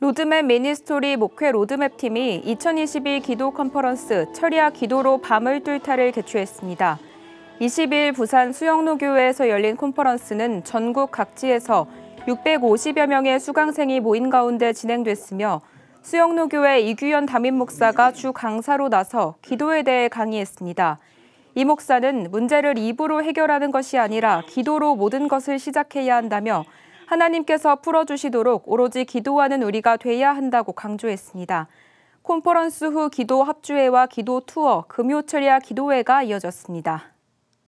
로드맵 미니스토리 목회 로드맵 팀이 2022 기도 컨퍼런스 철야 기도로 밤을 뚫다를 개최했습니다. 20일 부산 수영로교회에서 열린 컨퍼런스는 전국 각지에서 650여 명의 수강생이 모인 가운데 진행됐으며 수영로교회 이규현 담임 목사가 주 강사로 나서 기도에 대해 강의했습니다. 이 목사는 문제를 입으로 해결하는 것이 아니라 기도로 모든 것을 시작해야 한다며 하나님께서 풀어주시도록 오로지 기도하는 우리가 돼야 한다고 강조했습니다. 콘퍼런스 후 기도 합주회와 기도 투어, 금요 철야 기도회가 이어졌습니다.